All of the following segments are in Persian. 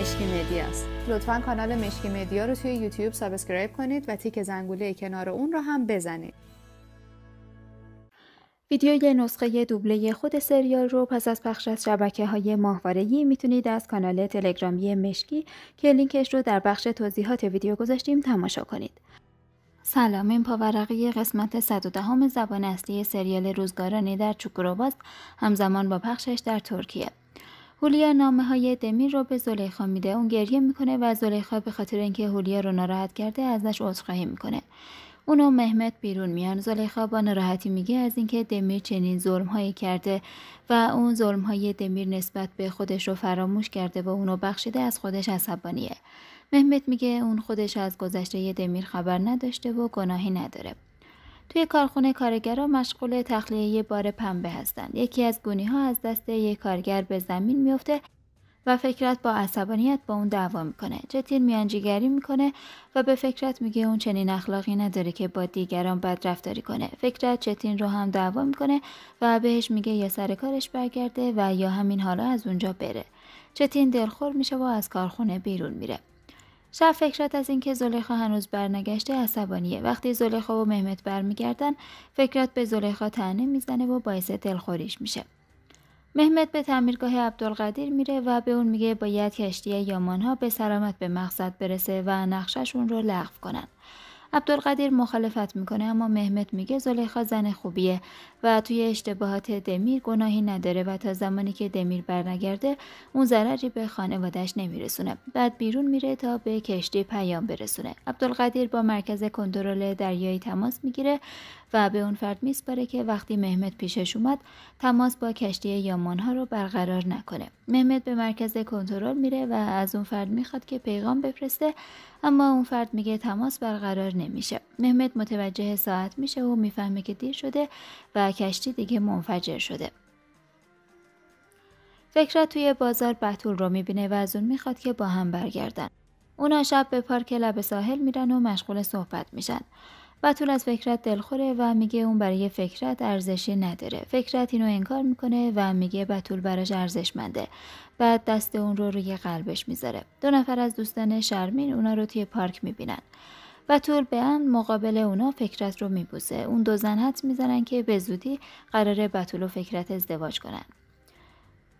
مشکی مدیا است لطفا کانال مشکی مدیا رو توی یوتیوب سابسکرایب کنید و تیک زنگوله کنار اون رو هم بزنید ویدیوی نسخه دوبله خود سریال رو پس از پخش از شبکه های ماهوارهی میتونید از کانال تلگرامی مشکی که لینکش رو در بخش توضیحات ویدیو گذاشتیم تماشا کنید. سلام این پاورقی قسمت 110 زبان اصلی سریال روزگارانی در چوکروب همزمان با پخشش در ترکیه هولیا نامه های دمیر رو به زلیخا میده اون گریه میکنه و زلیخا به خاطر اینکه هولیا رو ناراحت کرده ازش عذرخواهی میکنه اونو و مهمت بیرون میان زلیخا با ناراحتی میگه از اینکه دمیر چنین ظلم هایی کرده و اون ظلم های دمیر نسبت به خودش رو فراموش کرده و اونو بخشیده از خودش عصبانیه مهمت میگه اون خودش از گذشته دمیر خبر نداشته و گناهی نداره توی کارخونه کارگرا مشغول تخلیه یه بار پنبه هستند. یکی از گونی ها از دست یک کارگر به زمین میفته و فکرت با عصبانیت با اون دعوا میکنه. چتین میانجیگری میکنه و به فکرت میگه اون چنین اخلاقی نداره که با دیگران بدرفتاری کنه. فکرت چتین رو هم دعوا میکنه و بهش میگه یا سر کارش برگرده و یا همین حالا از اونجا بره. چتین دلخور میشه و از کارخونه بیرون میره. شب فکرت از اینکه زلیخا هنوز برنگشته عصبانیه وقتی زلیخا و مهمت برمیگردن فکرات به زلیخا تنه میزنه و باعث دلخوریش میشه مهمت به تعمیرگاه عبدالقدیر میره و به اون میگه باید کشتی یامانها به سلامت به مقصد برسه و نقششون رو لغو کنن عبدالقدیر مخالفت میکنه اما مهمت میگه زلیخا زن خوبیه و توی اشتباهات دمیر گناهی نداره و تا زمانی که دمیر برنگرده اون ضرری به خانوادش نمیرسونه بعد بیرون میره تا به کشتی پیام برسونه عبدالقدیر با مرکز کنترل دریایی تماس میگیره و به اون فرد میسپاره که وقتی مهمت پیشش اومد تماس با کشتی یامانها رو برقرار نکنه مهمت به مرکز کنترل میره و از اون فرد میخواد که پیغام بفرسته اما اون فرد میگه تماس برقرار میشه. مهمت متوجه ساعت میشه و میفهمه که دیر شده و کشتی دیگه منفجر شده فکرت توی بازار بتول رو میبینه و از اون میخواد که با هم برگردن اونا شب به پارک لب ساحل میرن و مشغول صحبت میشن بتول از فکرت دلخوره و میگه اون برای فکرت ارزشی نداره فکرت اینو انکار میکنه و میگه بتول براش ارزشمنده بعد دست اون رو روی قلبش میذاره دو نفر از دوستان شرمین اونا رو توی پارک میبینن و طول به مقابل اونا فکرت رو میبوسه اون دو زن حد میزنن که به زودی قراره بتول و فکرت ازدواج کنن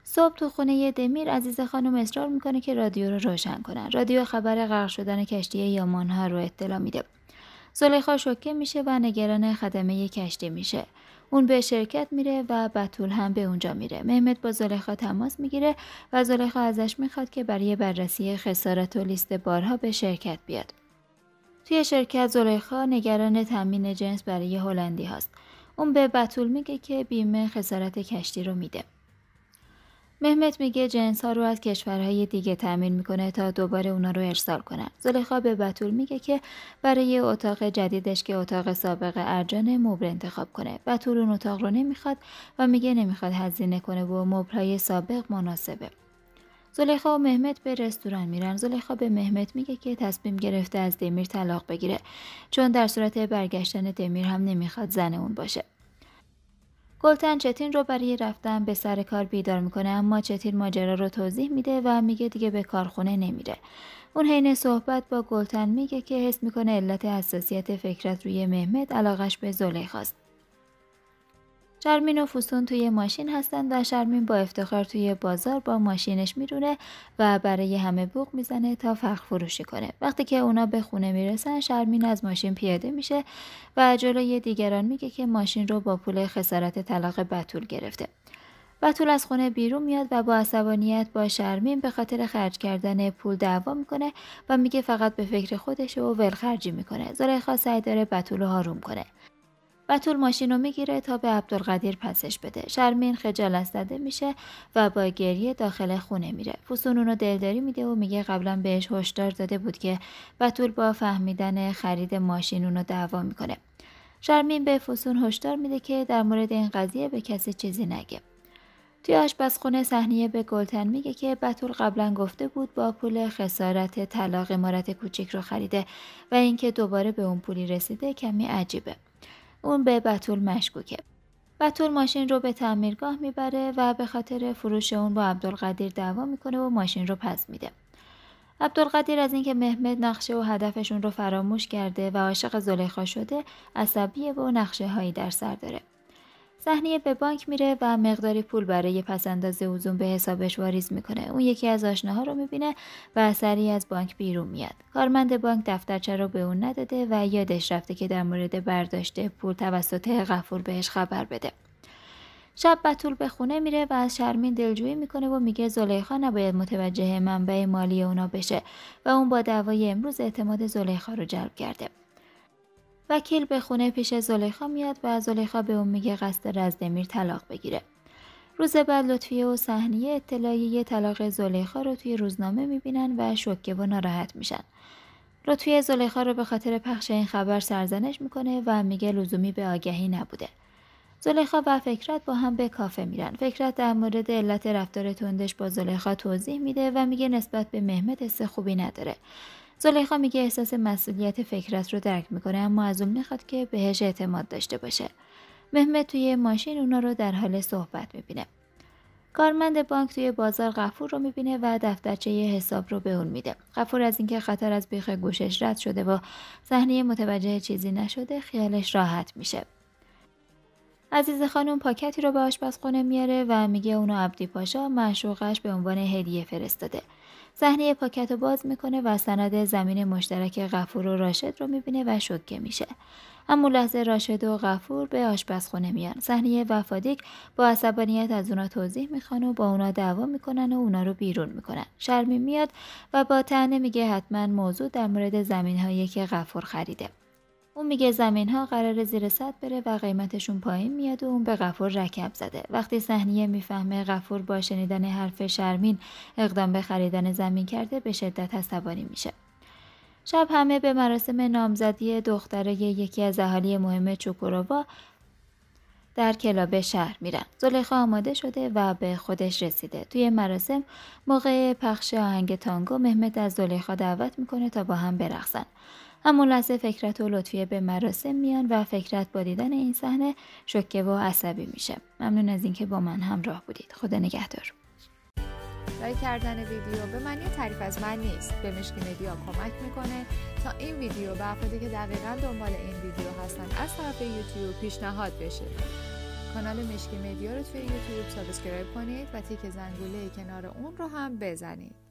صبح تو خونه دمیر عزیز خانم اصرار میکنه که رادیو رو روشن کنن رادیو خبر غرق شدن کشتی یامانها رو اطلاع میده زلیخا شوکه میشه و نگران خدمه کشتی میشه اون به شرکت میره و بتول هم به اونجا میره مهمت با زلیخا تماس میگیره و زلیخا ازش میخواد که برای بررسی خسارت و لیست بارها به شرکت بیاد توی شرکت زلیخا نگران تامین جنس برای هلندی هاست. اون به بتول میگه که بیمه خسارت کشتی رو میده. مهمت میگه جنس ها رو از کشورهای دیگه تامین میکنه تا دوباره اونا رو ارسال کنن. زلیخا به بتول میگه که برای اتاق جدیدش که اتاق سابق ارجان مبر انتخاب کنه. بتول اون اتاق رو نمیخواد و میگه نمیخواد هزینه کنه و مبرهای سابق مناسبه. زلیخا و مهمت به رستوران میرن زلیخا به مهمت میگه که تصمیم گرفته از دمیر طلاق بگیره چون در صورت برگشتن دمیر هم نمیخواد زن اون باشه گلتن چتین رو برای رفتن به سر کار بیدار میکنه اما چتین ماجرا رو توضیح میده و میگه دیگه به کارخونه نمیره اون حین صحبت با گلتن میگه که حس میکنه علت حساسیت فکرت روی مهمت علاقش به زلیخاست شرمین و فوسون توی ماشین هستن و شرمین با افتخار توی بازار با ماشینش میرونه و برای همه بوق میزنه تا فخر فروشی کنه وقتی که اونا به خونه میرسن شرمین از ماشین پیاده میشه و جلوی دیگران میگه که ماشین رو با پول خسارت طلاق بتول گرفته بتول از خونه بیرون میاد و با عصبانیت با شرمین به خاطر خرج کردن پول دعوا میکنه و میگه فقط به فکر خودش و ولخرجی میکنه زلیخا سعی داره بتول رو هاروم کنه طول ماشین رو میگیره تا به عبدالقدیر پسش بده شرمین خجالت زده میشه و با گریه داخل خونه میره فسون اونو دلداری میده و میگه قبلا بهش هشدار داده بود که طول با فهمیدن خرید ماشین اونو دعوا میکنه شرمین به فسون هشدار میده که در مورد این قضیه به کسی چیزی نگه توی آشپزخونه صحنیه به گلتن میگه که بتول قبلا گفته بود با پول خسارت طلاق امارت کوچیک رو خریده و اینکه دوباره به اون پولی رسیده کمی عجیبه اون به بتول مشکوکه. بتول ماشین رو به تعمیرگاه میبره و به خاطر فروش اون با عبدالقدیر دعوا میکنه و ماشین رو پس میده. عبدالقدیر از اینکه محمد نقشه و هدفشون رو فراموش کرده و عاشق زلیخا شده عصبیه و نقشه هایی در سر داره. سهنیه به بانک میره و مقداری پول برای پس انداز اوزون به حسابش واریز میکنه اون یکی از آشناها رو میبینه و سریع از بانک بیرون میاد کارمند بانک دفترچه رو به اون نداده و یادش رفته که در مورد برداشته پول توسط غفور بهش خبر بده شب بطول به خونه میره و از شرمین دلجویی میکنه و میگه زلیخا نباید متوجه منبع مالی اونا بشه و اون با دعوای امروز اعتماد زلیخا رو جلب کرده وکیل به خونه پیش زلیخا میاد و زلیخا به اون میگه قصد رزدمیر طلاق بگیره روز بعد لطفیه و اطلاعی اطلاعیه طلاق زلیخا رو توی روزنامه میبینن و شوکه و ناراحت میشن لطفیه زلیخا رو به خاطر پخش این خبر سرزنش میکنه و میگه لزومی به آگهی نبوده زلیخا و فکرت با هم به کافه میرن فکرت در مورد علت رفتار تندش با زلیخا توضیح میده و میگه نسبت به مهمت حس خوبی نداره زلیخا میگه احساس مسئولیت فکرت رو درک میکنه اما از اون میخواد که بهش اعتماد داشته باشه مهمت توی ماشین اونا رو در حال صحبت میبینه کارمند بانک توی بازار غفور رو میبینه و دفترچه حساب رو به اون میده غفور از اینکه خطر از بیخ گوشش رد شده و صحنه متوجه چیزی نشده خیالش راحت میشه عزیز خانم پاکتی رو به آشپزخونه میاره و میگه اونو عبدی پاشا معشوقش به عنوان هدیه فرستاده صحنه پاکت رو باز میکنه و سند زمین مشترک غفور و راشد رو میبینه و شوکه میشه اما لحظه راشد و غفور به آشپزخونه میان صحنه وفادیک با عصبانیت از اونا توضیح میخوان و با اونا دعوا میکنن و اونا رو بیرون میکنن شرمی میاد و با تنه میگه حتما موضوع در مورد زمین هایی که غفور خریده اون میگه زمین ها قرار زیر سد بره و قیمتشون پایین میاد و اون به غفور رکب زده وقتی صحنیه میفهمه غفور با شنیدن حرف شرمین اقدام به خریدن زمین کرده به شدت عصبانی میشه شب همه به مراسم نامزدی دختره یکی از اهالی مهم چوکوروا در کلاب شهر میرن زلیخا آماده شده و به خودش رسیده توی مراسم موقع پخش آهنگ تانگو مهمت از زلیخا دعوت میکنه تا با هم برقصن همون لحظه فکرت و لطفیه به مراسم میان و فکرت با دیدن این صحنه شکه و عصبی میشه ممنون از اینکه با من همراه بودید خدا نگهدار لایک کردن ویدیو به معنی تعریف از من نیست به مشکی مدیا کمک میکنه تا این ویدیو به افرادی که دقیقا دنبال این ویدیو هستن از طرف یوتیوب پیشنهاد بشه کانال مشکی مدیا رو توی یوتیوب سابسکرایب کنید و تیک زنگوله کنار اون رو هم بزنید